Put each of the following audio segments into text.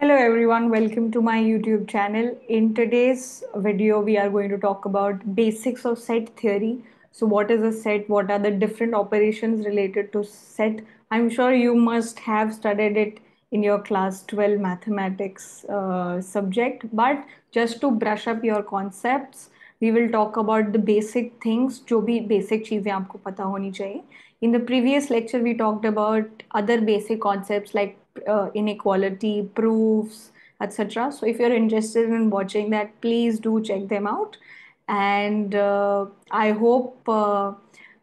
Hello everyone, welcome to my YouTube channel. In today's video, we are going to talk about basics of set theory. So what is a set? What are the different operations related to set? I'm sure you must have studied it in your class 12 mathematics uh, subject, but just to brush up your concepts, we will talk about the basic things, जो भी basic चीजें आपको पता होनी चाहिए. In the previous lecture, we talked about other basic concepts like uh, inequality, proofs, etc. So if you're interested in watching that, please do check them out. And uh, I hope uh,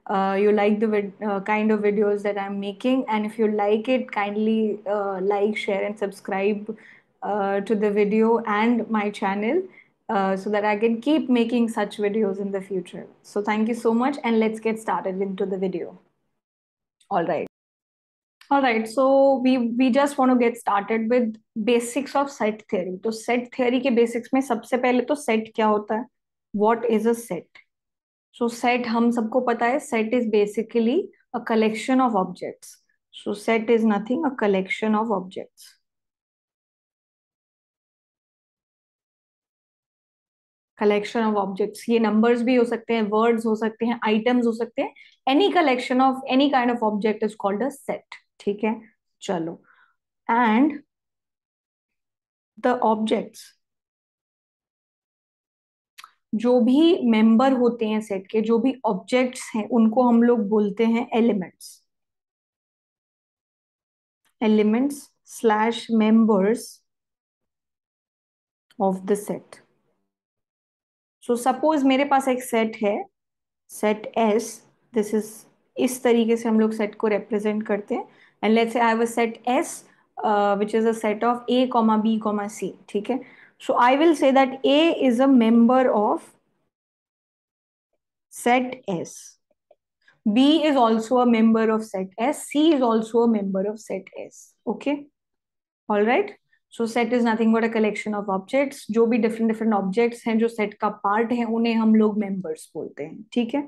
uh you like the uh, kind of videos that I'm making. And if you like it, kindly uh, like, share, and subscribe to the video and my channel. so that I can keep making such videos in the future. So thank you so much and let's get started into the video. all right all right so we we just want to get started with basics of set theory तो set theory ke basics mein sabse pehle to set kya hota hai what is a set so set हम सबको पता है set is basically a collection of objects so set is nothing a collection of objects collection of objects ये numbers भी हो सकते हैं words हो सकते हैं आइटम्स हो सकते हैं any collection of any kind of object is called a set ठीक है चलो एंड द ऑब्जेक्ट्स जो भी मेंबर होते हैं सेट के जो भी ऑब्जेक्ट्स हैं उनको हम लोग बोलते हैं elements elements slash members of the set so so suppose मेरे पास एक सेट है सेट एस दिस इज इस तरीके से हम लोग सेट को रिप्रेजेंट करते हैं and let's say I have a set S which is a set of A comma B comma C ठीक है so I will say that A is a member of set S B is also a member of set S. C is also a member of set S. Okay. All right. So set is nothing but a collection of objects जो भी different different objects हैं जो set का part है उन्हें हम लोग members बोलते हैं ठीक है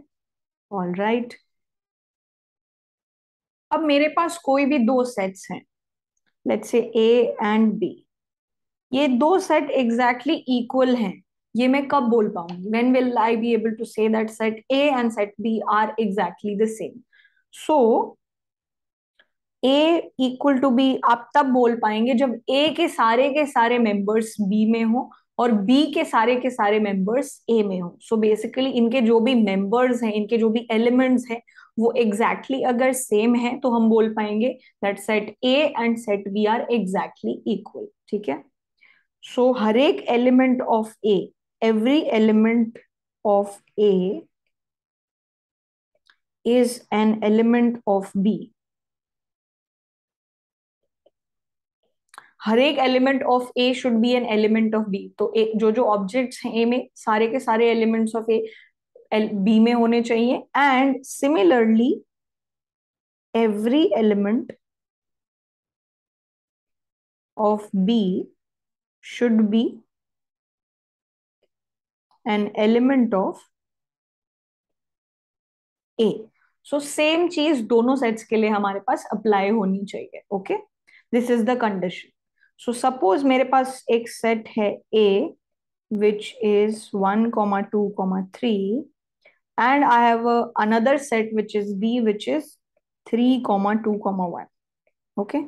ऑल राइट right. अब मेरे पास कोई भी दो सेट्स हैं लेट्स ए एंड बी ये दो सेट एग्जैक्टली इक्वल हैं ये मैं कब बोल पाऊंगी when will I be able to say that set A and set B are exactly the same so A equal to B आप तब बोल पाएंगे जब ए के सारे के सारे मेंबर्स बी में हो और बी के सारे के सारे मेंबर्स ए में हो सो बेसिकली इनके जो भी मेंबर्स हैं इनके जो भी एलिमेंट्स हैं वो एग्जैक्टली exactly अगर सेम है तो हम बोल पाएंगे that set A and set B are exactly equal ठीक है सो so, हर एक element of A every element of A is an element of B हर एक element of A should be an element of B तो A, जो जो objects हैं ए में सारे के सारे एलिमेंट्स ऑफ ए बी में होने चाहिए and similarly every element of B should be an element of A so same चीज दोनों सेट्स के लिए हमारे पास अप्लाई होनी चाहिए okay this is the condition so suppose मेरे पास एक सेट है A which is one comma two comma three and I have another set which is B which is three comma two comma one okay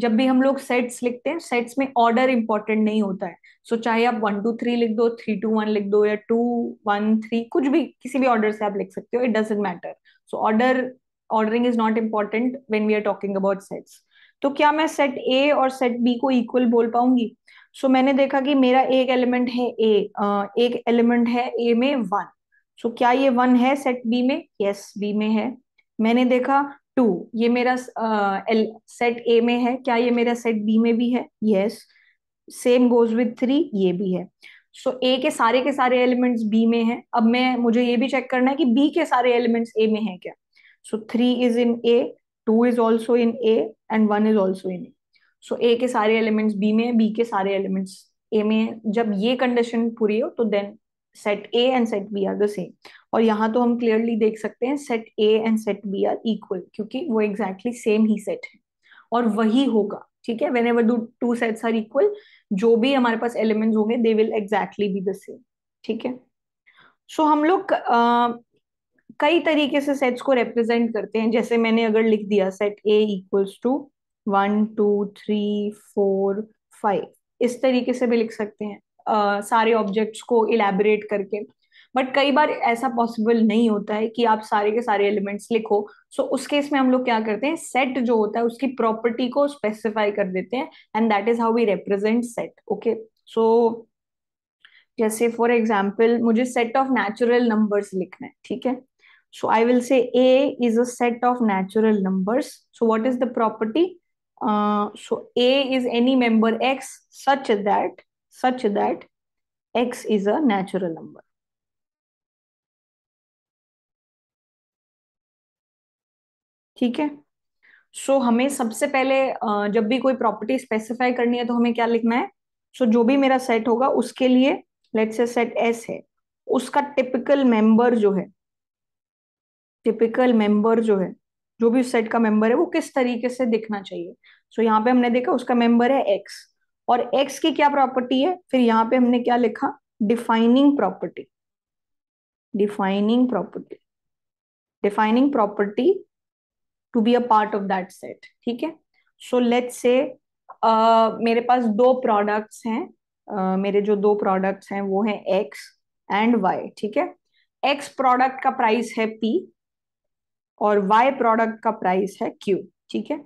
जब भी हम लोग sets लिखते हैं सेट्स में ऑर्डर इंपॉर्टेंट नहीं होता है सो so, चाहे आप वन टू थ्री लिख दो थ्री टू वन लिख दो या टू वन थ्री कुछ भी किसी भी ऑर्डर से आप लिख सकते हो it doesn't matter so order ordering is not important when we are talking about sets तो क्या मैं सेट ए और सेट बी को इक्वल बोल पाऊंगी सो so, मैंने देखा कि मेरा एक एलिमेंट है ए एक एलिमेंट है ए में वन सो so, क्या ये वन है सेट बी में यस बी में है मैंने देखा टू ये मेरा सेट ए में है क्या ये मेरा सेट बी में भी है yes same goes with three ये भी है सो so, ए के सारे के सारे एलिमेंट्स बी में हैं अब मैं मुझे ये भी चेक करना है कि बी के सारे एलिमेंट्स ए में है क्या so three is in A two is also in A and one is also in A so A के सारे एलिमेंट्स बी में बी के सारे एलिमेंट्स ए में जब ये कंडीशन पूरी हो तो then set A and set B are the same और यहाँ तो हम क्लियरली देख सकते हैं set A and set B are equal क्योंकि वो एग्जैक्टली exactly सेम ही सेट है और वही होगा ठीक है whenever do two sets are equal जो भी हमारे पास एलिमेंट्स होंगे they will exactly be the same ठीक है सो so, हम लोग कई तरीके से सेट्स को रिप्रेजेंट करते हैं जैसे मैंने अगर लिख दिया set A equals to one two three four five इस तरीके से भी लिख सकते हैं uh, सारे ऑब्जेक्ट्स को इलेबरेट करके बट कई बार ऐसा पॉसिबल नहीं होता है कि आप सारे के सारे एलिमेंट्स लिखो सो so, उस केस में हम लोग क्या करते हैं सेट जो होता है उसकी प्रॉपर्टी को स्पेसिफाई कर देते हैं and that is how we represent set okay so जैसे फॉर एग्जाम्पल मुझे सेट ऑफ नेचुरल नंबर्स लिखना है ठीक है So I will say A is a set of natural numbers. So what is the property? Uh, so A is any member X such that such that X is a natural number. ठीक है so so, हमें सबसे पहले जब भी कोई property specify करनी है तो हमें क्या लिखना है सो so, जो भी मेरा सेट होगा उसके लिए लेट्स से सेट एस है उसका टिपिकल मेंबर जो है टिपिकल मेंबर जो है जो भी उस सेट का मेंबर है वो किस तरीके से दिखना चाहिए सो so, यहाँ पे हमने देखा उसका मेंबर है एक्स और एक्स की क्या प्रॉपर्टी है फिर यहाँ पे हमने क्या लिखा defining property defining property defining property to be a part of that set ठीक है सो लेट से मेरे पास दो प्रोडक्ट्स हैं uh, मेरे जो दो प्रोडक्ट्स हैं वो हैं एक्स एंड वाई ठीक है एक्स प्रोडक्ट का प्राइस है पी और वाई प्रोडक्ट का प्राइस है क्यू ठीक है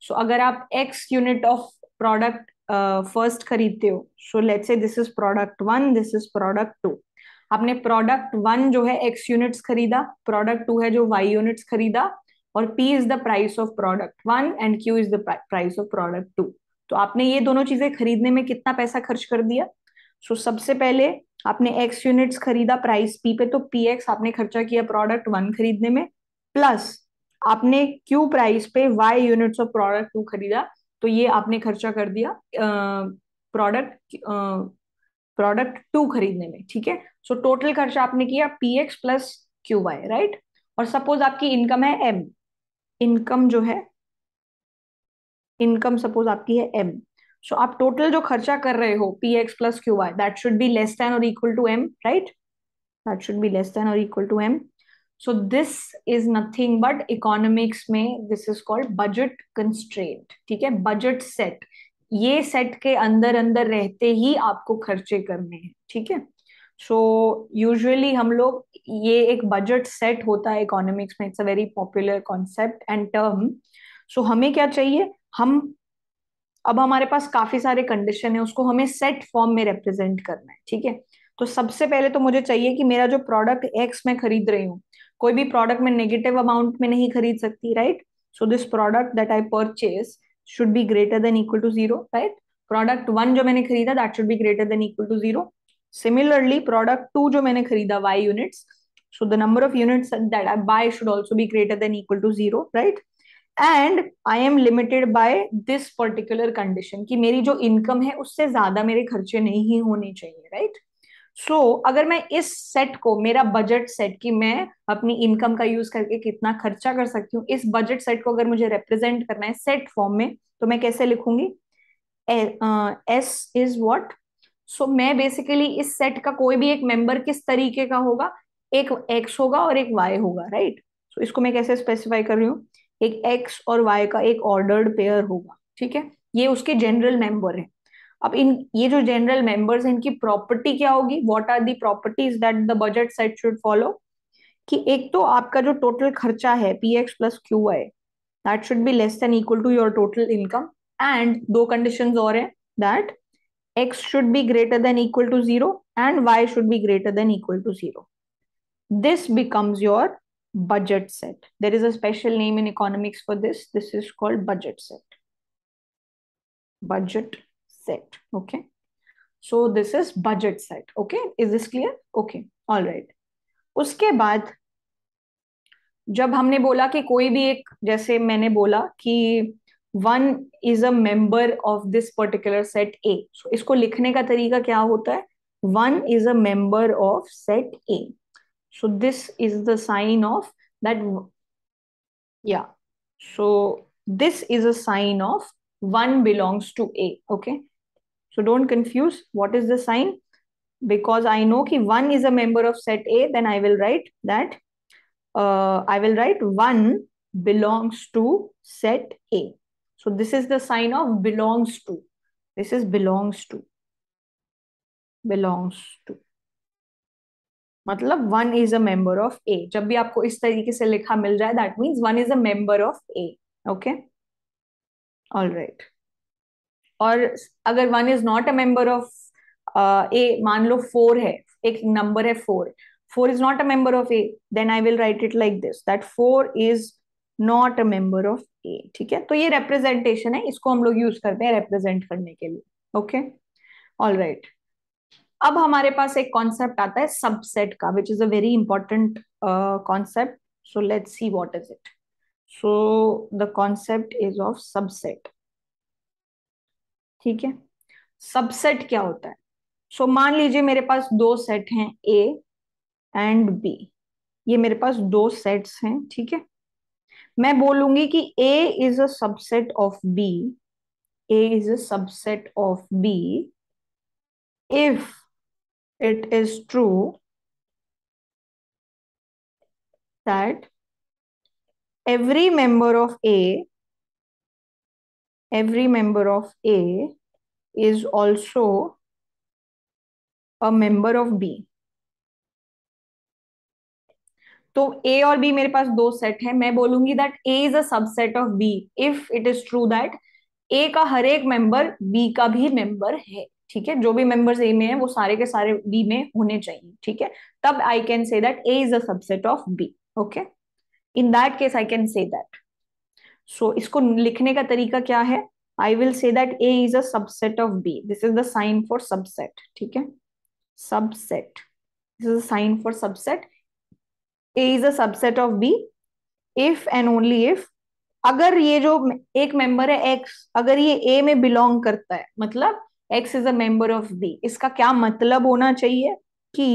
सो so, अगर आप X unit of product first खरीदते हो so let's say this is product one this is product two आपने प्रोडक्ट वन जो है एक्स यूनिट्स खरीदा प्रोडक्ट टू है जो वाई यूनिट्स खरीदा और P is the price of product one and Q is the price of product two तो आपने ये दोनों चीजें खरीदने में कितना पैसा खर्च कर दिया सो so, सबसे पहले आपने एक्स यूनिट्स खरीदा प्राइस पी पे तो पी एक्स आपने खर्चा किया प्रोडक्ट वन खरीदने में प्लस आपने क्यू प्राइस पे Y units of product two खरीदा तो ये आपने खर्चा कर दिया प्रोडक्ट प्रोडक्ट टू खरीदने में ठीक है सो टोटल खर्चा आपने किया P X plus Q Y right और सपोज आपकी इनकम है एम इनकम जो है इनकम सपोज आपकी है एम सो so, आप टोटल जो खर्चा कर रहे हो P X plus Q Y that should be less than और equal to M right that should be less than और equal to M so this is nothing but economics में this is called budget constraint ठीक है budget set ये set के अंदर अंदर रहते ही आपको खर्चे करने हैं ठीक है सो यूजुअली हम लोग ये एक बजट सेट होता है इकोनॉमिक्स में it's a very popular concept and term so हमें क्या चाहिए हम अब हमारे पास काफी सारे कंडीशन है उसको हमें सेट फॉर्म में रिप्रेजेंट करना है ठीक है तो सबसे पहले तो मुझे चाहिए कि मेरा जो प्रोडक्ट एक्स मैं खरीद रही हूँ कोई भी प्रोडक्ट में नेगेटिव अमाउंट में नहीं खरीद सकती right so this product that I purchase should be greater than equal to zero right product one जो मैंने खरीदा that should be greater than equal to zero similarly product two जो मैंने खरीदा Y units so the number of units that I buy should also be greater than equal to zero right and I am limited by this particular condition कि मेरी जो income है उससे ज्यादा मेरे खर्चे नहीं होने चाहिए राइट right? सो so, अगर मैं इस सेट को मेरा बजट सेट की मैं अपनी इनकम का यूज करके कितना खर्चा कर सकती हूँ इस बजट सेट को अगर मुझे रिप्रेजेंट करना है सेट फॉर्म में तो मैं कैसे लिखूंगी एस इज वॉट सो मैं बेसिकली इस सेट का कोई भी एक मेंबर किस तरीके का होगा एक एक्स होगा और एक वाई होगा राइट right? सो so, इसको मैं कैसे स्पेसिफाई कर रही हूँ एक एक्स और वाई का एक ऑर्डर्ड पेयर होगा ठीक है ये उसके जनरल मेंबर है अब इन ये जो जनरल मेंबर्स हैं इनकी प्रॉपर्टी क्या होगी what are the properties that the budget set should follow कि एक तो आपका जो टोटल खर्चा है P X plus Q Y that should be less than equal to your total income and दो कंडीशंस और हैं that X should be greater than equal to zero and Y should be greater than equal to zero this becomes your budget set there is a special name in economics for this this is called budget set budget set okay so this is budget set okay is this clear okay all right उसके बाद जब हमने बोला कि कोई भी एक जैसे मैंने बोला कि one is a member of this particular set A इसको लिखने का तरीका क्या होता है one is a member of set A so this is the sign of that yeah so this is a sign of one belongs to a okay So don't confuse what is the sign because I know ki 1 is a member of set A, then I will write that uh, I will write 1 belongs to set A. So this is the sign of belongs to. This is belongs to. Belongs to. मतलब one is a member of A. जब भी आपको इस तरीके से लिखा मिल जाए that means one is a member of A okay all और अगर one is not a member of A मान लो फोर है एक नंबर है four four is not a member of A then I will write it like this that four is not a member of A ठीक है तो ये representation है इसको हम लोग यूज करते हैं रिप्रेजेंट करने के लिए ओके ऑल राइट अब हमारे पास एक कॉन्सेप्ट आता है सबसेट का which is a very important concept so let's see what is it so the concept is of subset ठीक है सबसेट क्या होता है सो so, मान लीजिए मेरे पास दो सेट हैं ए एंड बी ये मेरे पास दो सेट्स हैं ठीक है मैं बोलूंगी कि A is a subset of B A is a subset of B if it is true that every member of A every member of A is also a member of B. तो A और B मेरे पास दो set है मैं बोलूंगी that A is a subset of B if it is true that A का हर एक member B का भी मेंबर है ठीक है जो भी मेंबर्स ए में है वो सारे के सारे बी में होने चाहिए ठीक है तब I can say that A is a subset of B okay in that case I can say that so so, इसको लिखने का तरीका क्या है I will say that A is a subset of B this is the sign for subset ठीक है subset this is sign for subset A is a subset of B if and only if अगर ये जो एक member है x अगर ये ए में बिलोंग करता है मतलब X is a member of B इसका क्या मतलब होना चाहिए कि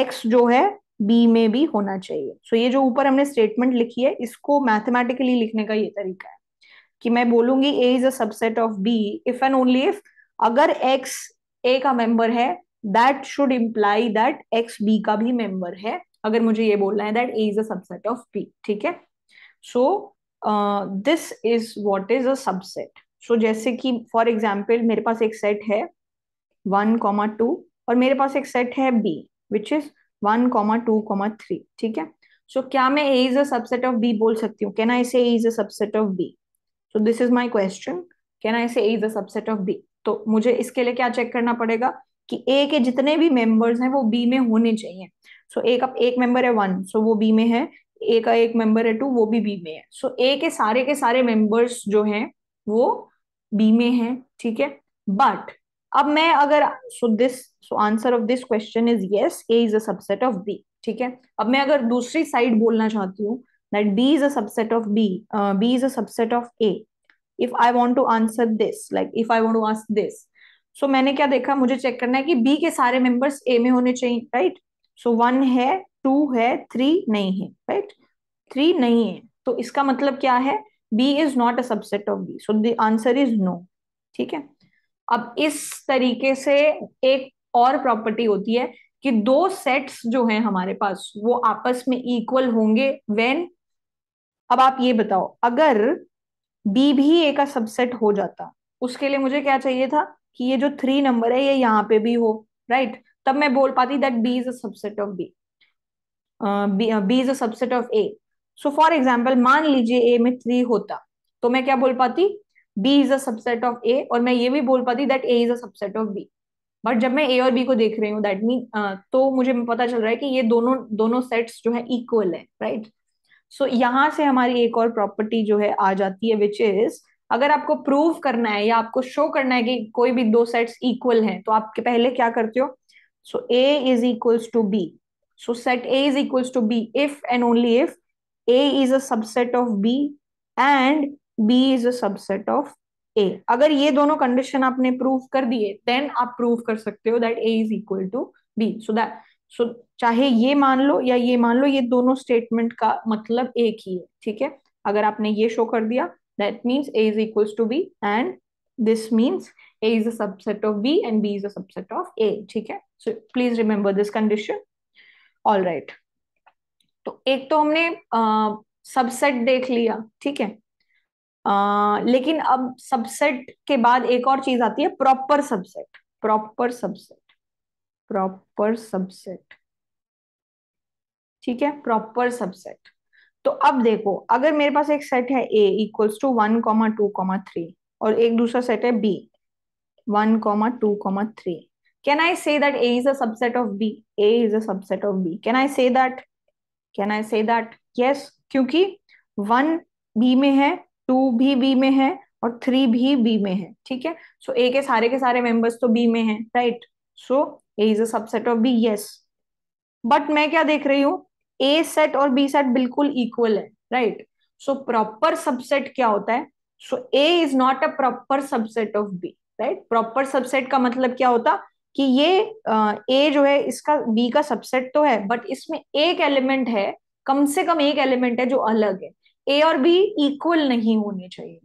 एक्स जो है बी में भी होना चाहिए सो so, ये जो ऊपर हमने स्टेटमेंट लिखी है इसको मैथमेटिकली लिखने का ये तरीका है कि मैं बोलूंगी A is a subset of B if and only if अगर एक्स ए का मेंबर है that should imply that X B का भी मेंबर है अगर मुझे ये बोलना है that A is a subset of B ठीक है so this is what is a subset so जैसे कि फॉर एग्जाम्पल मेरे पास एक सेट है वन कॉमा टू और मेरे पास एक सेट है B which is one comma two comma three ठीक है सो so, क्या मैं A is a subset of B बोल सकती हूँ can I say A is a subset of B so this is my question can I say A is a subset of B तो मुझे इसके लिए क्या चेक करना पड़ेगा कि ए के जितने भी मेंबर्स हैं वो बी में होने चाहिए सो so, एक अब एक मेंबर है वन सो so वो बी में है ए का एक मेंबर है टू वो भी बी में है सो so, ए के सारे के सारे मेंबर्स जो हैं वो बी में हैं ठीक है बट अब मैं अगर so this so answer of this question is yes A is a subset of B ठीक है अब मैं अगर दूसरी साइड बोलना चाहती हूँ that B is a subset of B B is a subset of A if I want to answer this like if I want to answer this so मैंने क्या देखा मुझे चेक करना है कि बी के सारे मेंबर्स ए में होने चाहिए राइट सो वन है टू है थ्री नहीं है राइट थ्री नहीं है तो इसका मतलब क्या है B is not a subset of B so the answer is no ठीक है अब इस तरीके से एक और प्रॉपर्टी होती है कि दो सेट्स जो हैं हमारे पास वो आपस में इक्वल होंगे व्हेन अब आप ये बताओ अगर बी भी ए का सबसेट हो जाता उसके लिए मुझे क्या चाहिए था कि ये जो थ्री नंबर है ये यहाँ पे भी हो राइट right? तब मैं बोल पाती that B is a subset of B B is a subset of A so for example मान लीजिए ए में थ्री होता तो मैं क्या बोल पाती B is a subset of A और मैं ये भी बोल पाती that A is a subset of B but जब मैं ए और बी को देख रही हूँ दैट मीन तो मुझे पता चल रहा है कि ये दोनों दोनों सेट्स जो है इक्वल है राइट right? सो so, यहाँ से हमारी एक और प्रॉपर्टी जो है आ जाती है विच इज अगर आपको प्रूव करना है या आपको शो करना है कि कोई भी दो सेट्स इक्वल हैं तो आपके पहले क्या करते हो so A is equals to B so set A is equals to B if and only if A is a subset of B and B is a subset of A अगर ये दोनों कंडीशन आपने prove कर दिए then आप prove कर सकते हो that A is equal to B so that so चाहे ये मान लो या ये मान लो ये दोनों स्टेटमेंट का मतलब एक ही है ठीक है अगर आपने ये शो कर दिया that means A is equal to B and this means A is a subset of B and B is a subset of A ठीक है so please remember this condition all right तो एक तो हमने subset uh, देख लिया ठीक है आ, लेकिन अब सबसेट के बाद एक और चीज आती है proper subset proper subset proper subset ठीक है प्रॉपर सबसेट तो अब देखो अगर मेरे पास एक सेट है A equals to one comma two comma three और एक दूसरा सेट है B one comma two comma three can I say that A is a subset of B A is a subset of B can I say that can I say that yes क्योंकि one B में है to भी B में है और three भी B में है ठीक है सो ए के सारे के सारे मेंबर्स तो बी में है right so A is a subset of B yes but मैं क्या देख रही हूँ ए सेट और बी सेट बिल्कुल इक्वल है राइट सो प्रॉपर सबसेट क्या होता है सो A is not a proper subset of B right proper subset का मतलब क्या होता कि ये ए जो है इसका बी का सबसेट तो है बट इसमें एक एलिमेंट है कम से कम एक एलिमेंट है जो अलग है ए और बी इक्वल नहीं होने चाहिए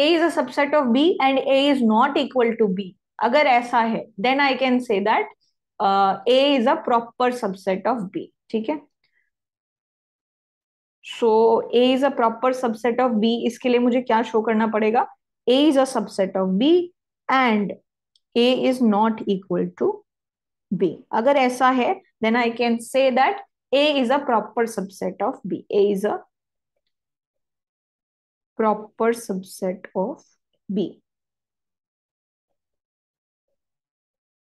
A is a subset of B and A is not equal to B अगर ऐसा है then I can say that A is a proper subset of B ठीक है सो A is a proper subset of B इसके लिए मुझे क्या show करना पड़ेगा A is a subset of B and A is not equal to B अगर ऐसा है then I can say that A is a proper subset of B A is a proper subset of B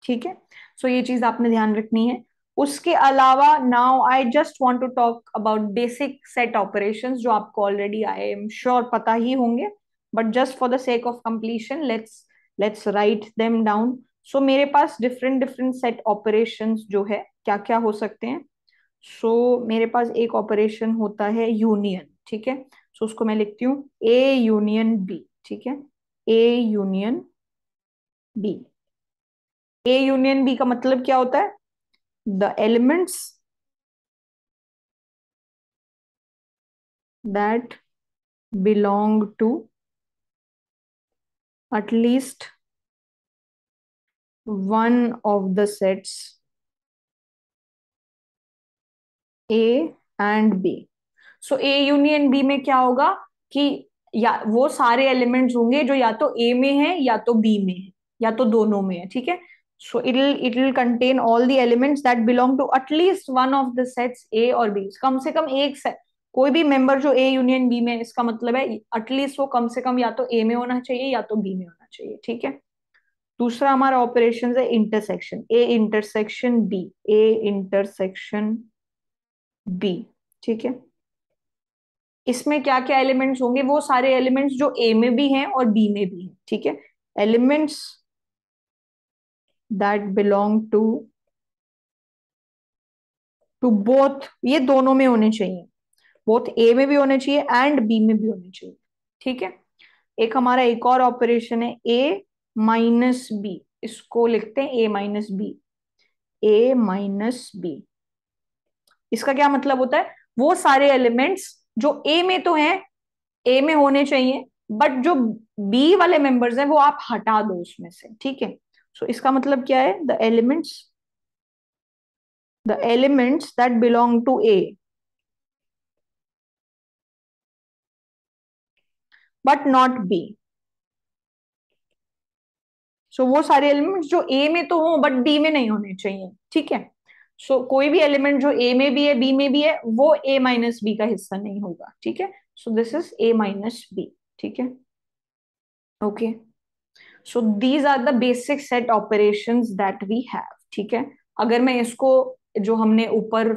ठीक है सो ये चीज आपने ध्यान रखनी है उसके अलावा now I just want to talk about basic set operation जो आपको ऑलरेडी आई एम श्योर पता ही होंगे but just for the sake of completion let's let's write them down so मेरे पास डिफरेंट डिफरेंट सेट ऑपरेशन जो है क्या क्या हो सकते हैं सो so, मेरे पास एक ऑपरेशन होता है यूनियन ठीक है सो उसको मैं लिखती हूँ ए यूनियन बी ठीक है A union B A union B का मतलब क्या होता है the elements that belong to at least one of the sets A and B so A union B में क्या होगा कि या वो सारे एलिमेंट्स होंगे जो या तो ए में है या तो बी में है या तो दोनों में है ठीक है so it it will contain all the elements that belong to at least one of the sets A और बी कम से कम एक सेट कोई भी मेंबर जो ए यूनियन बी में इसका मतलब है एटलीस्ट वो कम से कम या तो ए में होना चाहिए या तो बी में होना चाहिए ठीक है दूसरा हमारा ऑपरेशन है intersection A intersection B A intersection B ठीक है इसमें क्या क्या एलिमेंट्स होंगे वो सारे एलिमेंट्स जो ए में भी हैं और बी में भी हैं ठीक है elements that belong to to both ये दोनों में होने चाहिए बोथ ए में भी होने चाहिए एंड बी में भी होने चाहिए ठीक है एक हमारा एक और ऑपरेशन है ए माइनस बी इसको लिखते हैं A minus B A minus B इसका क्या मतलब होता है वो सारे एलिमेंट्स जो ए में तो है ए में होने चाहिए बट जो बी वाले मेंबर्स हैं वो आप हटा दो उसमें से ठीक है सो इसका मतलब क्या है the elements the elements that belong to A but not B so वो सारे एलिमेंट्स जो ए में तो हो बट डी में नहीं होने चाहिए ठीक है सो so, कोई भी एलिमेंट जो ए में भी है बी में भी है वो ए माइनस बी का हिस्सा नहीं होगा ठीक है so this is A minus B ठीक है okay so these are the basic set operation that we have ठीक है अगर मैं इसको जो हमने ऊपर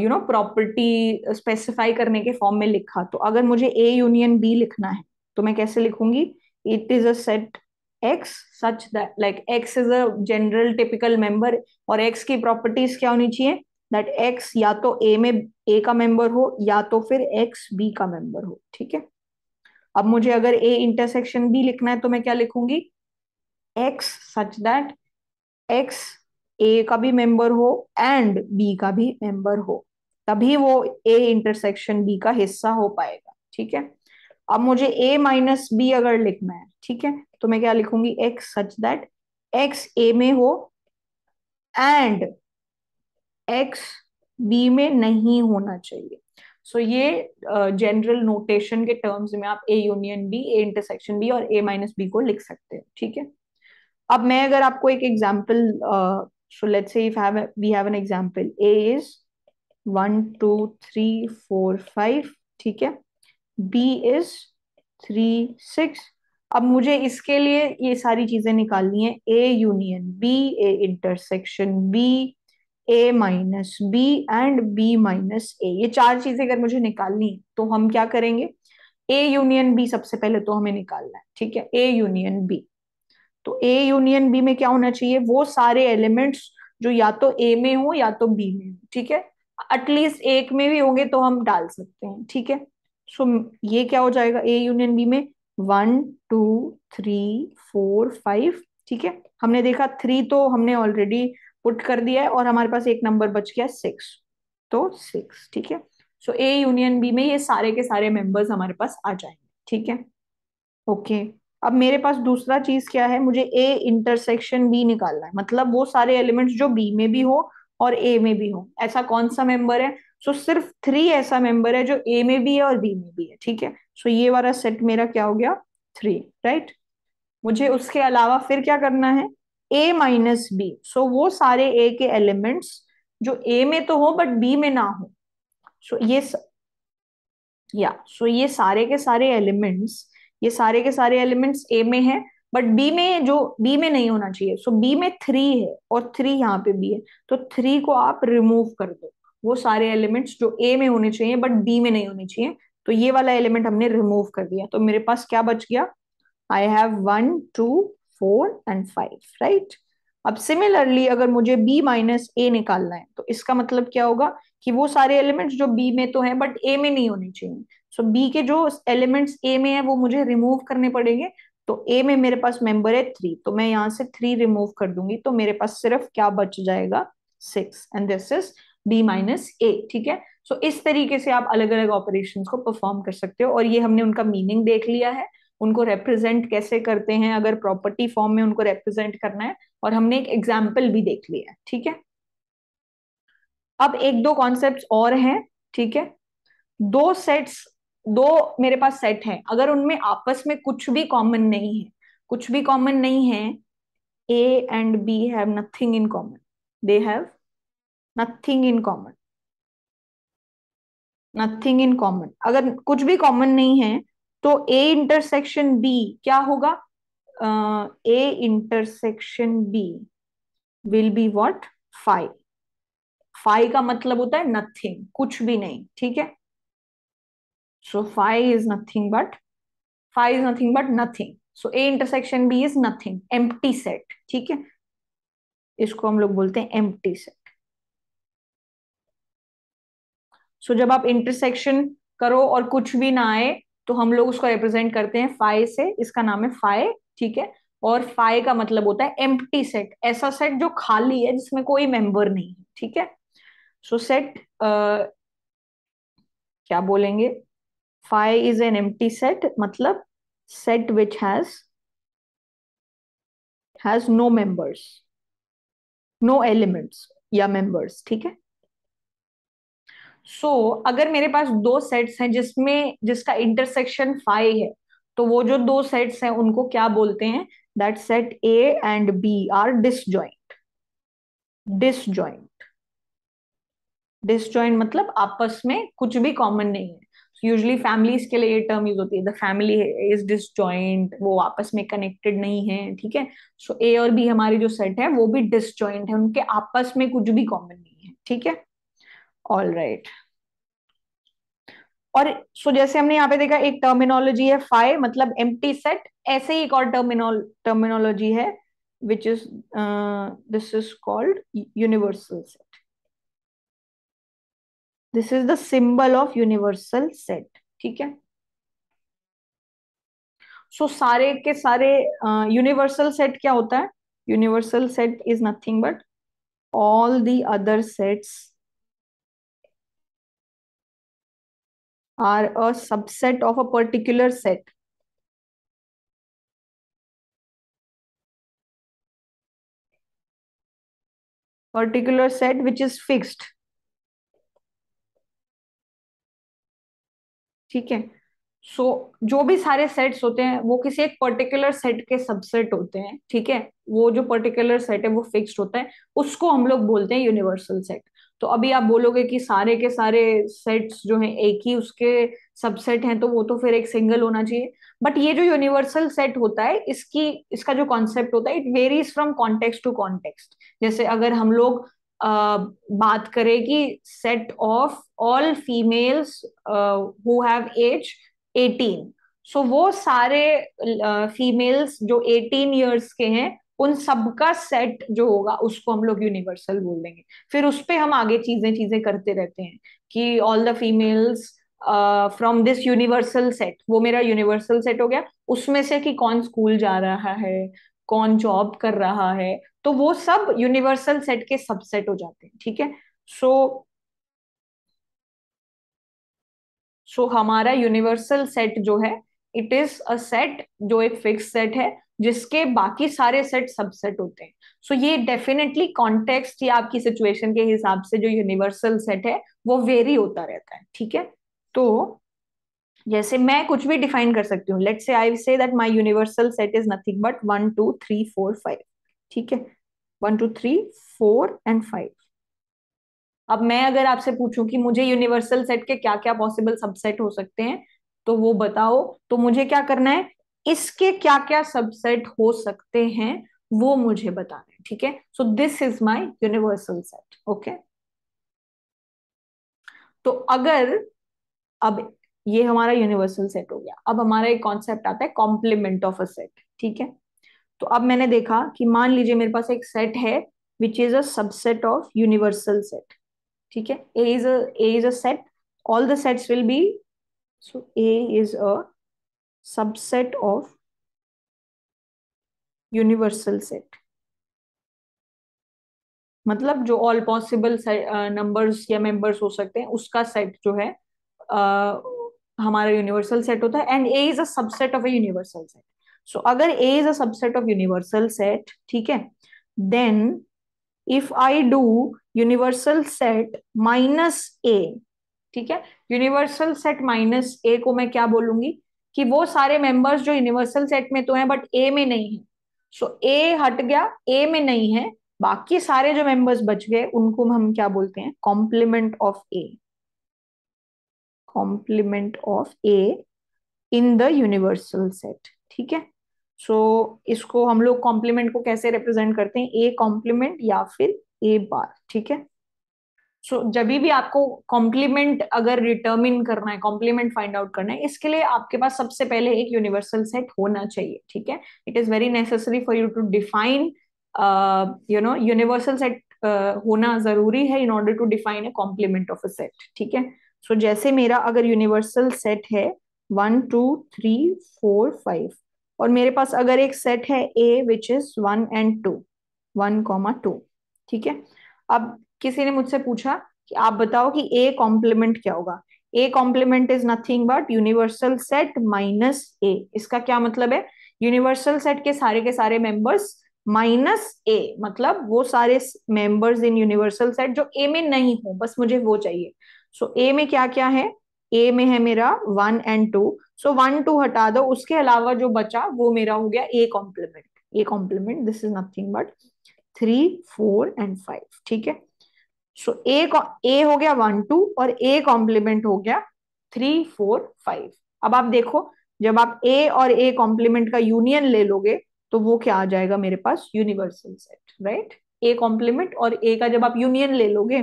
यू नो प्रॉपर्टी स्पेसिफाई करने के फॉर्म में लिखा तो अगर मुझे ए यूनियन बी लिखना है तो मैं कैसे लिखूंगी it is a set x such that like x is a general typical member और x की properties क्या होनी चाहिए that x या तो a में a का member हो या तो फिर x b का member हो ठीक है अब मुझे अगर a intersection b लिखना है तो मैं क्या लिखूंगी x such that x a का भी member हो and b का भी member हो तभी वो a intersection b का हिस्सा हो पाएगा ठीक है अब मुझे ए माइनस बी अगर लिखना है ठीक है तो मैं क्या लिखूंगी X such that X A में हो एंड एक्स बी में नहीं होना चाहिए सो so, ये जनरल uh, नोटेशन के टर्म्स में आप A union B A intersection B और ए माइनस बी को लिख सकते हो ठीक है अब मैं अगर आपको एक example so let's if have we have an example A is one two three four five ठीक है बी इज थ्री सिक्स अब मुझे इसके लिए ये सारी चीजें निकालनी है A union B A intersection B A minus B and B minus A ये चार चीजें अगर मुझे निकालनी है तो हम क्या करेंगे ए यूनियन बी सबसे पहले तो हमें निकालना है ठीक है ए यूनियन बी तो ए यूनियन बी में क्या होना चाहिए वो सारे एलिमेंट्स जो या तो ए में हो या तो बी में हो ठीक है एटलीस्ट एक में भी होंगे तो हम डाल सकते हैं ठीक है सो ये क्या हो जाएगा ए यूनियन बी में one two three four five ठीक है हमने देखा थ्री तो हमने ऑलरेडी पुट कर दिया है और हमारे पास एक नंबर बच गया सिक्स तो सिक्स ठीक है सो ए यूनियन बी में ये सारे के सारे मेंबर्स हमारे पास आ जाएंगे ठीक है ओके अब मेरे पास दूसरा चीज क्या है मुझे ए इंटरसेक्शन बी निकालना है मतलब वो सारे एलिमेंट्स जो बी में भी हो और ए में भी हो ऐसा कौन सा मेंबर है सो so, सिर्फ थ्री ऐसा मेंबर है जो ए में भी है और बी में भी है ठीक है सो so, ये वाला सेट मेरा क्या हो गया थ्री राइट मुझे उसके अलावा फिर क्या करना है ए माइनस बी सो वो सारे ए के एलिमेंट्स जो ए में तो हो बट बी में ना हो सो so, ये स... या सो so, ये सारे के सारे एलिमेंट्स ये सारे के सारे एलिमेंट्स ए में है बट बी में जो बी में नहीं होना चाहिए सो so, बी में थ्री है और थ्री यहाँ पे बी है तो थ्री को आप रिमूव कर दो वो सारे एलिमेंट्स जो ए में होने चाहिए बट बी में नहीं होने चाहिए तो ये वाला एलिमेंट हमने रिमूव कर दिया तो मेरे पास क्या बच गया I have one two four and five right अब सिमिलरली अगर मुझे b माइनस ए निकालना है तो इसका मतलब क्या होगा कि वो सारे एलिमेंट्स जो b में तो हैं बट a में नहीं होने चाहिए सो so, b के जो एलिमेंट्स a में है वो मुझे रिमूव करने पड़ेंगे तो a में मेरे पास मेंबर है थ्री तो मैं यहाँ से थ्री रिमूव कर दूंगी तो मेरे पास सिर्फ क्या बच जाएगा six and this is B minus A ठीक है सो so, इस तरीके से आप अलग अलग ऑपरेशन को परफॉर्म कर सकते हो और ये हमने उनका मीनिंग देख लिया है उनको रिप्रेजेंट कैसे करते हैं अगर प्रॉपर्टी फॉर्म में उनको रिप्रेजेंट करना है और हमने एक एग्जाम्पल भी देख लिया है ठीक है अब एक दो कॉन्सेप्ट और हैं ठीक है दो सेट्स दो मेरे पास सेट हैं अगर उनमें आपस में कुछ भी कॉमन नहीं है कुछ भी कॉमन नहीं है A and B have nothing in common they have nothing in common nothing in common अगर कुछ भी कॉमन नहीं है तो ए इंटरसेक्शन बी क्या होगा A intersection B will be what five five का मतलब होता है नथिंग कुछ भी नहीं ठीक है so five is nothing but five is nothing but nothing so A intersection B is nothing empty set ठीक है इसको हम लोग बोलते हैं एम्प्टी सेट सो जब आप इंटरसेक्शन करो और कुछ भी ना आए तो हम लोग उसको रिप्रेजेंट करते हैं फाइ से इसका नाम है फाइ ठीक है और फाइ का मतलब होता है एम्प्टी सेट ऐसा सेट जो खाली है जिसमें कोई मेंबर नहीं है ठीक है सो सेट क्या बोलेंगे phi is an empty set मतलब set which has has no members no elements या मेंबर्स ठीक है सो so, अगर मेरे पास दो सेट्स हैं जिसमें जिसका इंटरसेक्शन फाइव है तो वो जो दो सेट्स हैं उनको क्या बोलते हैं that set A and B are disjoint disjoint disjoint मतलब आपस में कुछ भी कॉमन नहीं है यूजली फैमिलीज के लिए ये टर्म यूज होती है द फैमिली इज डिसजॉइंट वो आपस में कनेक्टेड नहीं है ठीक है सो ए और बी हमारी जो सेट है वो भी डिसजॉइंट है उनके आपस में कुछ भी कॉमन नहीं है ठीक है ऑल राइट और सो जैसे हमने यहाँ पे देखा एक टर्मिनोलॉजी है फाइव मतलब टी सेट ऐसे ही एक और टर्मिनोल टर्मिनोलॉजी है which is this is called universal set this is the symbol of universal set ठीक है सो so, सारे के सारे यूनिवर्सल uh, सेट क्या होता है universal set is nothing but all the other sets are a subset of a particular set. Particular set which is fixed. ठीक है सो so, जो भी सारे सेट्स होते हैं वो किसी एक पर्टिकुलर सेट के सबसेट होते हैं ठीक है वो जो पर्टिकुलर सेट है वो फिक्स्ड होता है उसको हम लोग बोलते हैं यूनिवर्सल सेट तो अभी आप बोलोगे कि सारे के सारे सेट्स जो हैं एक ही उसके सबसेट हैं तो वो तो फिर एक सिंगल होना चाहिए बट ये जो यूनिवर्सल सेट होता है इसकी इसका जो कॉन्सेप्ट होता है it varies from context to context जैसे अगर हम लोग आ, बात करें कि set of all females who have age eighteen so वो सारे फीमेल्स uh, जो एटीन ईयर्स के हैं उन सबका सेट जो होगा उसको हम लोग यूनिवर्सल बोल देंगे फिर उस पर हम आगे चीजें चीजें करते रहते हैं कि all the females from this universal set वो मेरा यूनिवर्सल सेट हो गया उसमें से कि कौन स्कूल जा रहा है कौन जॉब कर रहा है तो वो सब यूनिवर्सल सेट के सबसेट हो जाते हैं ठीक है सो सो हमारा यूनिवर्सल सेट जो है इट इज अ सेट जो एक फिक्स सेट है जिसके बाकी सारे सेट सबसेट होते हैं सो so, ये डेफिनेटली कॉन्टेक्स्ट या आपकी सिचुएशन के हिसाब से जो यूनिवर्सल सेट है वो वेरी होता रहता है ठीक है तो जैसे मैं कुछ भी डिफाइन कर सकती हूँ late say I say that my universal set is nothing but one two three four five ठीक है one two three four and five अब मैं अगर आपसे पूछूं कि मुझे यूनिवर्सल सेट के क्या क्या पॉसिबल सबसेट हो सकते हैं तो वो बताओ तो मुझे क्या करना है इसके क्या क्या सबसेट हो सकते हैं वो मुझे बताना है ठीक है so this is my universal set okay तो अगर अब ये हमारा यूनिवर्सल सेट हो गया अब हमारा एक कॉन्सेप्ट आता है कॉम्प्लीमेंट ऑफ अ सेट ठीक है तो अब मैंने देखा कि मान लीजिए मेरे पास एक सेट है which is a subset of universal set ठीक है A is a A is a set all the sets will be so A is a subset of universal set मतलब जो ऑल पॉसिबल नंबर्स या members हो सकते हैं उसका set जो है आ, uh, हमारा यूनिवर्सल सेट होता है and A is a subset of A universal set so अगर A is a subset of universal set ठीक है then if I do universal set minus A ठीक है यूनिवर्सल सेट माइनस ए को मैं क्या बोलूंगी कि वो सारे मेंबर्स जो यूनिवर्सल सेट में तो हैं बट ए में नहीं है सो so, ए हट गया ए में नहीं है बाकी सारे जो मेंबर्स बच गए उनको हम क्या बोलते हैं complement of A complement of A in the universal set ठीक है सो so, इसको हम लोग कॉम्प्लीमेंट को कैसे रिप्रेजेंट करते हैं ए कॉम्प्लीमेंट या फिर ए बार ठीक है जब भी आपको कॉम्प्लीमेंट अगर डिटर्मिन करना है कॉम्प्लीमेंट फाइंड आउट करना है इसके लिए आपके पास सबसे पहले एक यूनिवर्सल सेट होना चाहिए ठीक है it is very necessary for you to define you know universal set होना जरूरी है in order to define a complement of a set ठीक है सो so, जैसे मेरा अगर यूनिवर्सल सेट है one two three four five और मेरे पास अगर एक सेट है A which is one and two one comma two ठीक है अब किसी ने मुझसे पूछा कि आप बताओ कि ए कॉम्प्लीमेंट क्या होगा A complement is nothing but universal set minus A इसका क्या मतलब है यूनिवर्सल सेट के सारे के सारे मेंबर्स माइनस ए मतलब वो सारे मेंबर्स इन यूनिवर्सल सेट जो ए में नहीं हो बस मुझे वो चाहिए सो so, ए में क्या क्या है ए में है मेरा one and two so one two हटा दो उसके अलावा जो बचा वो मेरा हो गया A complement A complement this is nothing but three four and five ठीक है सो ए ए हो गया वन टू और ए कॉम्प्लीमेंट हो गया थ्री फोर फाइव अब आप देखो जब आप ए और ए कॉम्प्लीमेंट का यूनियन ले लोगे तो वो क्या आ जाएगा मेरे पास universal set right A complement और ए का जब आप यूनियन ले लोगे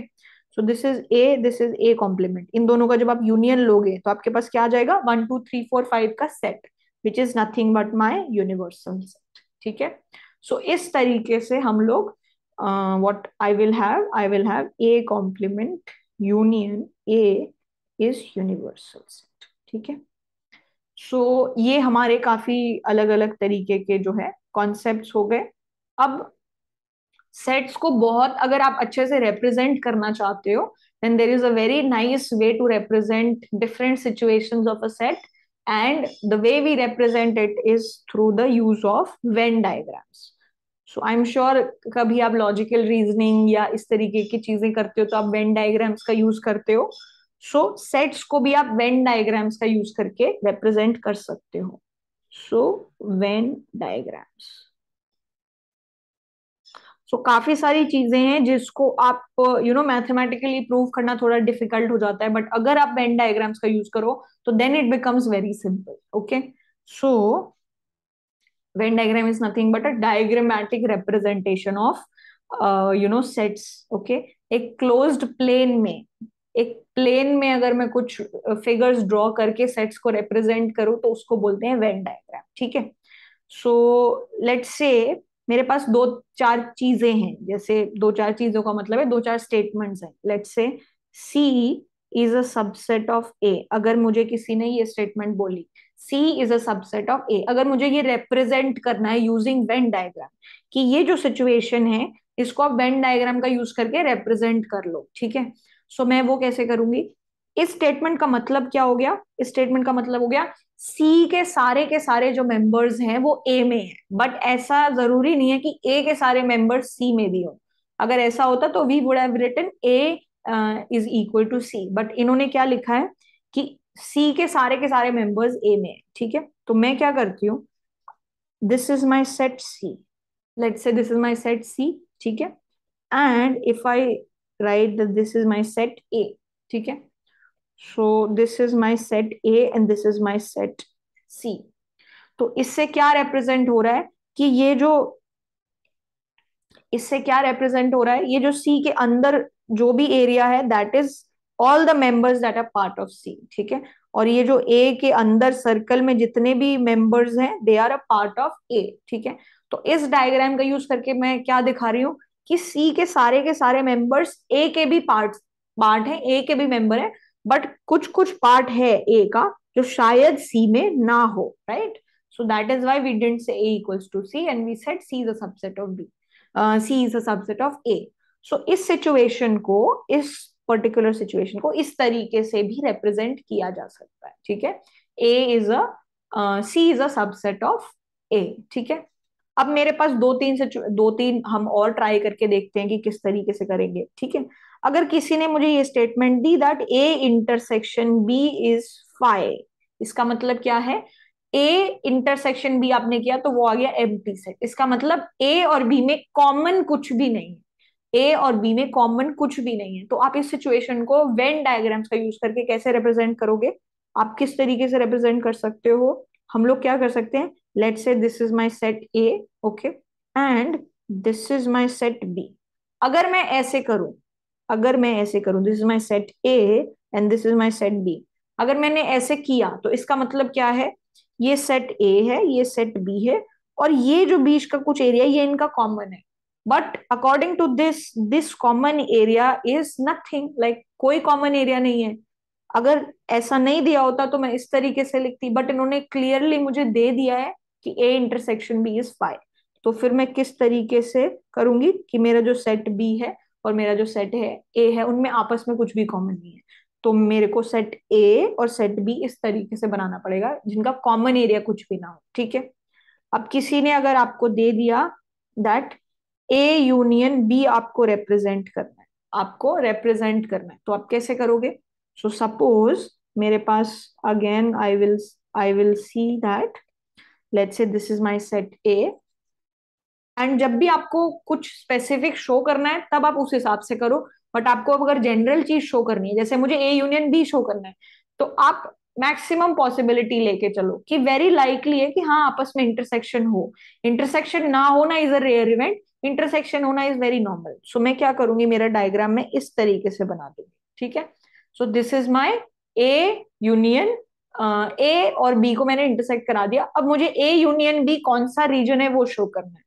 so this is A this is A complement इन दोनों का जब आप यूनियन लोगे तो आपके पास क्या आ जाएगा one two three four five का set which is nothing but my universal set ठीक है सो so, इस तरीके से हम लोग uh, what I will have? I will have A complement union A is universal set ठीक है सो so, ये हमारे काफी अलग अलग तरीके के जो है कॉन्सेप्ट्स हो गए अब सेट्स को बहुत अगर आप अच्छे से रिप्रेजेंट करना चाहते हो then there is a very nice way to represent different situations of a set and the way we represent it is through the use of Venn diagrams. So I am sure कभी आप logical reasoning या इस तरीके की चीजें करते हो तो आप वेन डायग्राम्स का यूज करते हो सो so, सेट्स को भी आप वेन डायग्राम्स का यूज करके रिप्रेजेंट कर सकते हो सो वेन डायग्राम्स सो काफी सारी चीजें हैं जिसको आप यू नो मैथमेटिकली प्रूव करना थोड़ा डिफिकल्ट हो जाता है बट अगर आप वेन डायग्राम्स का यूज करो तो then it becomes very simple okay so venn diagram is nothing but a diagrammatic representation of you know sets okay एक क्लोज्ड प्लेन में एक प्लेन में अगर मैं कुछ फिगर्स uh, ड्रॉ करके सेट्स को रिप्रेजेंट करूं तो उसको बोलते हैं वेन डायग्राम ठीक है सो लेट्स से मेरे पास दो चार चीजें हैं जैसे दो चार चीजों का मतलब है दो चार स्टेटमेंट्स हैं let's say C is a subset of A अगर मुझे किसी ने ये स्टेटमेंट बोली C is a subset of A अगर मुझे ये रिप्रेजेंट करना है यूजिंग वेन डायग्राम कि ये जो सिचुएशन है इसको आप वेन डायग्राम का यूज करके रिप्रेजेंट कर लो ठीक है सो so, मैं वो कैसे करूंगी इस स्टेटमेंट का मतलब क्या हो गया इस स्टेटमेंट का मतलब हो गया सी के सारे के सारे जो मेंबर्स हैं वो ए में है बट ऐसा जरूरी नहीं है कि ए के सारे मेंबर्स सी में भी हो अगर ऐसा होता तो we would have written A is equal to C but इन्होंने क्या लिखा है कि सी के सारे के सारे मेंबर्स ए में है ठीक है तो मैं क्या करती हूँ this is my set C let say this is my set C ठीक है and if I write this is my set A ठीक है so this is my set A and this is my set C तो इससे क्या represent हो रहा है कि ये जो इससे क्या रिप्रेजेंट हो रहा है ये जो सी के अंदर जो भी एरिया है that is all the members that are part of C ठीक है और ये जो ए के अंदर सर्कल में जितने भी मेंबर्स हैं they are a part of A ठीक है तो इस डायग्राम का यूज करके मैं क्या दिखा रही हूँ कि सी के सारे के सारे मेंबर्स ए के भी पार्ट पार्ट हैं ए के भी मेंबर हैं बट कुछ कुछ पार्ट है ए का जो शायद सी में ना हो right so that is why we didn't say equals to C and we set C is a subset of B C is a subset of A so इस सिचुएशन को इस पर्टिकुलर सिचुएशन को इस तरीके से भी रिप्रेजेंट किया जा सकता है ठीक है A is a C is a subset of A ठीक है अब मेरे पास दो तीन से दो तीन हम और ट्राई करके देखते हैं कि किस तरीके से करेंगे ठीक है अगर किसी ने मुझे ये स्टेटमेंट दी that A intersection B is five इसका मतलब क्या है ए इंटरसेक्शन बी आपने किया तो वो आ गया एम सेट इसका मतलब ए और बी में कॉमन कुछ भी नहीं ए और बी में कॉमन कुछ भी नहीं है तो आप इस सिचुएशन को वेन डायग्राम्स का यूज करके कैसे रिप्रेजेंट करोगे आप किस तरीके से रिप्रेजेंट कर सकते हो हम लोग क्या कर सकते हैं let say this is my set A okay and this is my set B अगर मैं ऐसे करूं अगर मैं ऐसे करूं this is my set A and this is my set B अगर मैंने ऐसे किया तो इसका मतलब क्या है ये सेट ए है ये सेट बी है और ये जो बीच का कुछ एरिया ये इनका कॉमन है but according to this this common area is nothing like कोई कॉमन एरिया नहीं है अगर ऐसा नहीं दिया होता तो मैं इस तरीके से लिखती बट इन्होंने क्लियरली मुझे दे दिया है कि A intersection B is five तो फिर मैं किस तरीके से करूंगी कि मेरा जो सेट बी है और मेरा जो सेट है ए है उनमें आपस में कुछ भी कॉमन नहीं है तो मेरे को सेट ए और सेट बी इस तरीके से बनाना पड़ेगा जिनका कॉमन एरिया कुछ भी ना हो ठीक है अब किसी ने अगर आपको दे दिया दैट ए यूनियन बी आपको रिप्रेजेंट करना है आपको रिप्रेजेंट करना है तो आप कैसे करोगे सो so, सपोज मेरे पास again I will I will see that let say this is my set A and जब भी आपको कुछ स्पेसिफिक शो करना है तब आप उस हिसाब से करो बट आपको अगर जनरल चीज शो करनी है जैसे मुझे ए यूनियन बी शो करना है तो आप मैक्सिमम पॉसिबिलिटी लेके चलो कि वेरी लाइकली है कि हाँ आपस में इंटरसेक्शन हो इंटरसेक्शन ना ना is a rare event intersection होना इज वेरी नॉर्मल सो मैं क्या करूंगी मेरा डायग्राम में इस तरीके से बना दूंगी ठीक है so this is my A union A और बी को मैंने इंटरसेक्ट करा दिया अब मुझे ए यूनियन बी कौन सा रीजन है वो शो करना है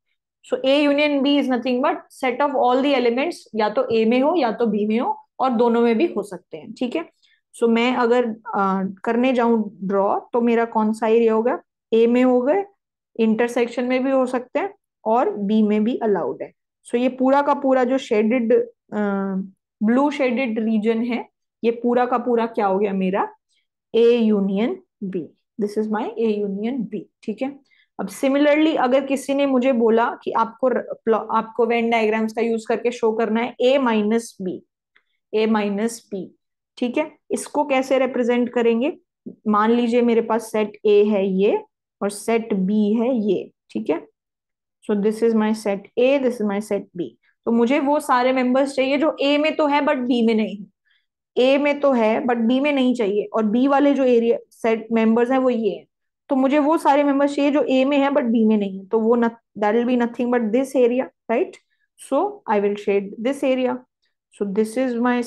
सो A union B is nothing but set of all the elements या तो ए में हो या तो बी में हो और दोनों में भी हो सकते हैं ठीक है सो so, मैं अगर आ, uh, करने जाऊं ड्रॉ तो मेरा कौन सा एरिया होगा ए में हो गए इंटरसेक्शन में भी हो सकते हैं और बी में भी अलाउड है सो so ये पूरा का पूरा जो शेडेड ब्लू शेडेड रीजन है ये पूरा का पूरा क्या हो गया मेरा A union B this is my A union B ठीक है अब सिमिलरली अगर किसी ने मुझे बोला कि आपको आपको वेन डायग्राम्स का यूज करके शो करना है A minus B A minus B ठीक है इसको कैसे रिप्रेजेंट करेंगे मान लीजिए मेरे पास सेट ए है ये और सेट बी है ये ठीक है so this is my set A this is my set B तो मुझे वो सारे मेंबर्स चाहिए जो ए में तो है बट बी में नहीं है ए में तो है बट बी में नहीं चाहिए और बी वाले जो एरिया सेट मेंबर्स हैं वो ये है तो मुझे वो सारे मेंबर्स चाहिए जो ए में है बट बी में नहीं है तो वो that will be nothing but this area right so I will shade this area so this is my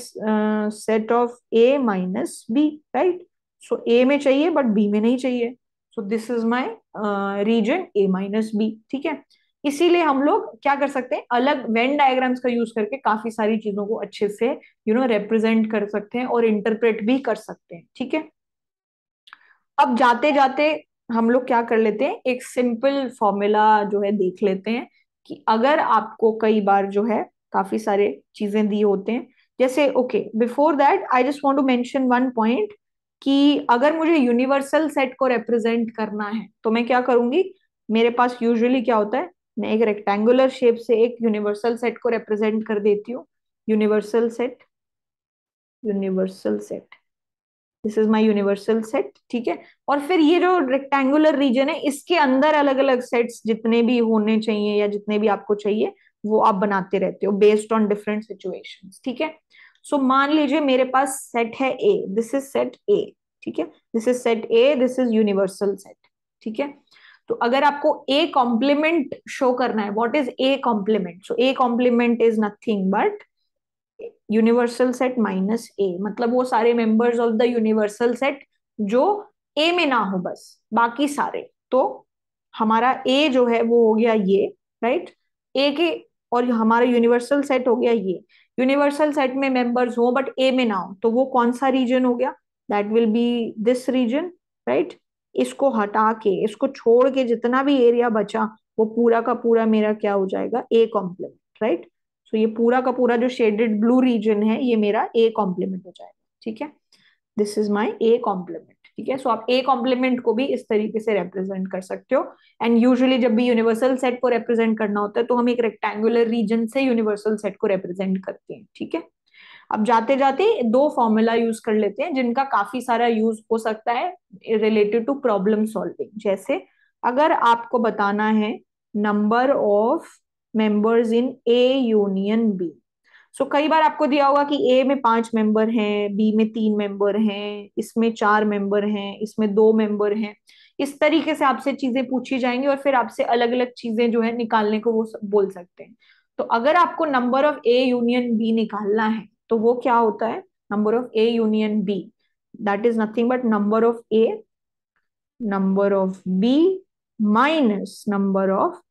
set of A minus B right so A में चाहिए बट बी में नहीं चाहिए so this is my region A minus B ठीक है इसीलिए हम लोग क्या कर सकते हैं अलग वेन डायग्राम्स का यूज करके काफी सारी चीजों को अच्छे से यू नो रिप्रेजेंट कर सकते हैं और इंटरप्रेट भी कर सकते हैं ठीक है अब जाते जाते हम लोग क्या कर लेते हैं एक सिंपल फॉर्मूला जो है देख लेते हैं कि अगर आपको कई बार जो है काफी सारे चीजें दी होते हैं जैसे okay before that I just want to mention one point कि अगर मुझे यूनिवर्सल सेट को रिप्रेजेंट करना है तो मैं क्या करूंगी मेरे पास यूजुअली क्या होता है मैं एक रेक्टेंगुलर शेप से एक यूनिवर्सल सेट को रिप्रेजेंट कर देती हूँ universal set universal set this is my universal set ठीक है और फिर ये जो रेक्टेंगुलर रीजन है इसके अंदर अलग अलग सेट्स जितने भी होने चाहिए या जितने भी आपको चाहिए वो आप बनाते रहते हो बेस्ड ऑन डिफरेंट सिचुएशन ठीक है सो so, मान लीजिए मेरे पास सेट है A this is set A ठीक है this is set A this is universal set ठीक है तो अगर आपको ए कॉम्प्लीमेंट शो करना है what is A complement so A complement is nothing but universal set minus A मतलब वो सारे members of the universal set जो ए में ना हो बस बाकी सारे तो हमारा ए जो है वो हो गया ये राइट ए के और हमारा यूनिवर्सल सेट हो गया ये यूनिवर्सल सेट में मेंबर्स हो बट ए में ना हो तो वो कौन सा रीजन हो गया that will be this region right इसको हटा के इसको छोड़ के जितना भी एरिया बचा वो पूरा का पूरा मेरा क्या हो जाएगा ए कॉम्प्लीमेंट राइट सो ये पूरा का पूरा जो शेडेड ब्लू रीजन है ये मेरा ए कॉम्प्लीमेंट हो जाएगा ठीक है this is my A complement ठीक है सो आप ए कॉम्प्लीमेंट को भी इस तरीके से रिप्रेजेंट कर सकते हो एंड यूजुअली जब भी यूनिवर्सल सेट को रिप्रेजेंट करना होता है तो हम एक रेक्टेंगुलर रीजन से यूनिवर्सल सेट को रिप्रेजेंट करते हैं ठीक है अब जाते जाते दो फॉर्मूला यूज कर लेते हैं जिनका काफी सारा यूज हो सकता है रिलेटेड टू प्रॉब्लम सॉल्विंग जैसे अगर आपको बताना है number of members in A union B so कई बार आपको दिया होगा कि ए में पांच मेंबर हैं बी में तीन मेंबर हैं इसमें चार मेंबर हैं इसमें दो मेंबर हैं इस तरीके से आपसे चीजें पूछी जाएंगी और फिर आपसे अलग अलग चीजें जो है निकालने को वो बोल सकते हैं तो अगर आपको number of A union B निकालना है तो वो क्या होता है number of A union B that is nothing but number of A number of B minus number of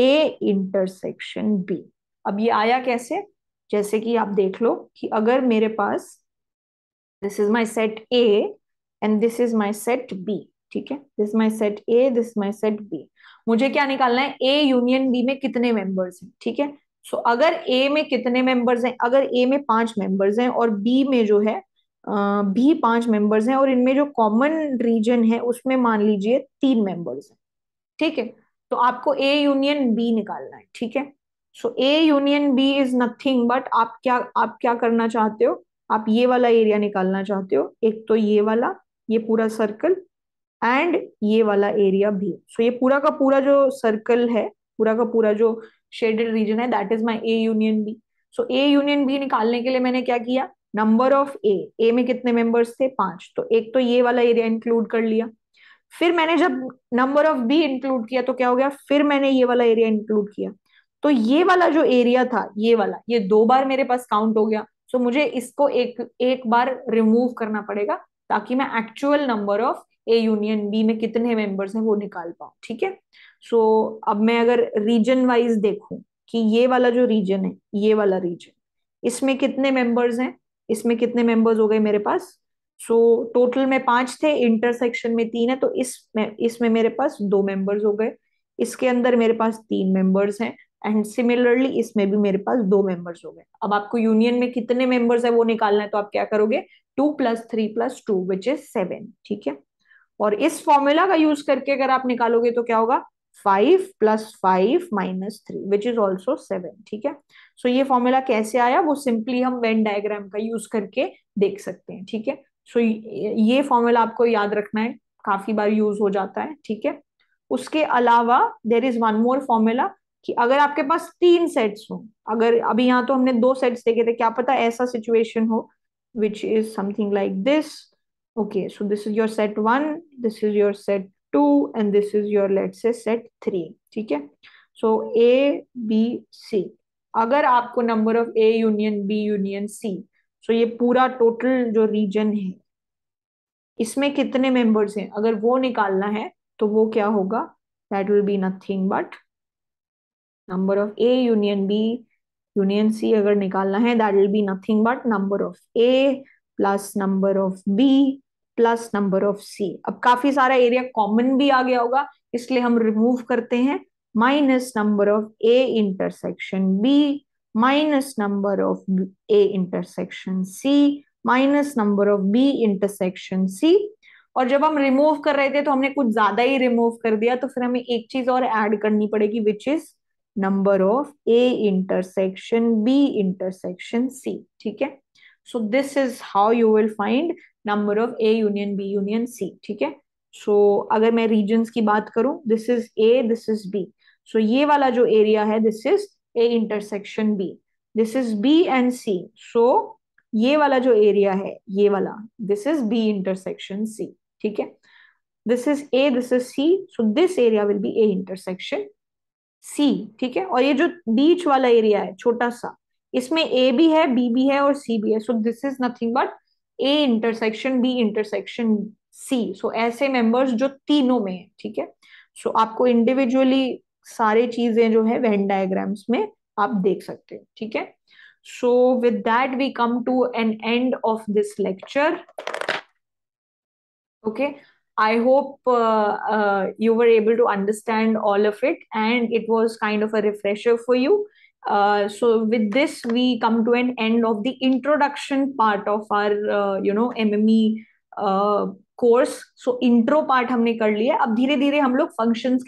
A intersection B अब ये आया कैसे जैसे कि आप देख लो कि अगर मेरे पास this is my set A and this is my set B ठीक है this my set A this my set B मुझे क्या निकालना है ए यूनियन बी में कितने मेंबर्स हैं ठीक है सो so, अगर ए में कितने मेंबर्स हैं अगर ए में पांच मेंबर्स हैं और बी में जो है बी पांच मेंबर्स हैं और इनमें जो कॉमन रीजन है उसमें मान लीजिए तीन मेंबर्स हैं ठीक है तो आपको ए यूनियन बी निकालना है ठीक है सो A union B is nothing but आप क्या आप क्या करना चाहते हो आप ये वाला एरिया निकालना चाहते हो एक तो ये वाला ये पूरा सर्कल एंड ये वाला एरिया भी सो so, ये पूरा का पूरा जो सर्कल है पूरा का पूरा जो शेडेड रीजन है that is my A union B so A union B निकालने के लिए मैंने क्या किया नंबर ऑफ ए ए में कितने मेंबर्स थे पांच तो एक तो ये वाला एरिया इंक्लूड कर लिया फिर मैंने जब नंबर ऑफ बी इंक्लूड किया तो क्या हो गया फिर मैंने ये वाला एरिया इंक्लूड किया तो ये वाला जो एरिया था ये वाला ये दो बार मेरे पास काउंट हो गया सो मुझे इसको एक एक बार रिमूव करना पड़ेगा ताकि मैं actual number of A union B में कितने मेंबर्स हैं वो निकाल पाऊं ठीक है सो so, अब मैं अगर रीजन वाइज देखूं कि ये वाला जो रीजन है ये वाला रीजन इसमें कितने मेंबर्स हैं इसमें कितने मेंबर्स हो गए मेरे पास सो so, टोटल में पांच थे इंटरसेक्शन में तीन है तो इसमें इसमें मेरे पास दो मेंबर्स हो गए इसके अंदर मेरे पास तीन मेंबर्स हैं एंड सिमिलरली इसमें भी मेरे पास दो मेंबर्स हो गए अब आपको यूनियन में कितने मेंबर्स है वो निकालना है तो आप क्या करोगे two plus three plus two which is seven ठीक है और इस फॉर्मूला का यूज करके अगर आप निकालोगे तो क्या होगा five plus five minus three which is also seven ठीक है सो so, ये फॉर्मूला कैसे आया वो सिंपली हम वेन डायग्राम का यूज करके देख सकते हैं ठीक है सो so, ये फॉर्मूला आपको याद रखना है काफी बार यूज हो जाता है ठीक है उसके अलावा there is one more formula कि अगर आपके पास तीन सेट्स हो अगर अभी यहाँ तो हमने दो सेट्स देखे थे क्या पता ऐसा सिचुएशन हो which is something like this okay so this is your set one this is your set two and this is your let say set three ठीक है सो ए बी सी अगर आपको number of A union B union C so ये पूरा total जो reason है इसमें कितने मेंबर्स हैं अगर वो निकालना है तो वो क्या होगा that will be nothing but number of A union B union C अगर निकालना है that will be nothing but number of A plus number of B plus number of C अब काफी सारा एरिया कॉमन भी आ गया होगा इसलिए हम रिमूव करते हैं minus number of A intersection B minus number of A intersection C minus number of B intersection C और जब हम रिमूव कर रहे थे तो हमने कुछ ज्यादा ही रिमूव कर दिया तो फिर हमें एक चीज और ऐड करनी पड़ेगी which is number of A intersection B intersection C ठीक है so this is how you will find number of A union B union C ठीक है सो अगर मैं रीजन की बात करूं this is A this is B so ये वाला जो एरिया है this is A intersection B this is B and C so ये वाला जो एरिया है ये वाला this is B intersection C ठीक है this is A this is C so this area will be A intersection C ठीक है और ये जो बीच वाला एरिया है छोटा सा इसमें ए भी है बी भी है और सी भी है so this is nothing but A intersection B intersection C so ऐसे मेंबर्स जो तीनों में है ठीक है सो आपको इंडिविजुअली सारे चीजें जो है वेन डायग्राम्स में आप देख सकते हो ठीक है so with that we come to an end of this lecture okay I hope you were able to understand all of it and it was kind of a refresher for you Uh, so with this, we come to an end of the introduction part of our, uh, you know, MME uh, course. So intro part हमने कर लिया. अब धीरे-धीरे हम लोग functions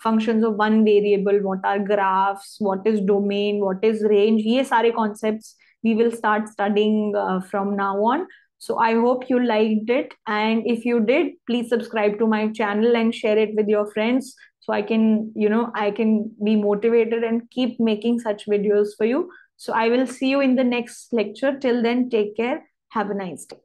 Functions of one variable, what are graphs, what is domain, what is range. ये सारे concepts we will start studying from now on. So I hope you liked it. And if you did, please subscribe to my channel and share it with your friends so i can you know i can be motivated and keep making such videos for you so i will see you in the next lecture till then take care have a nice day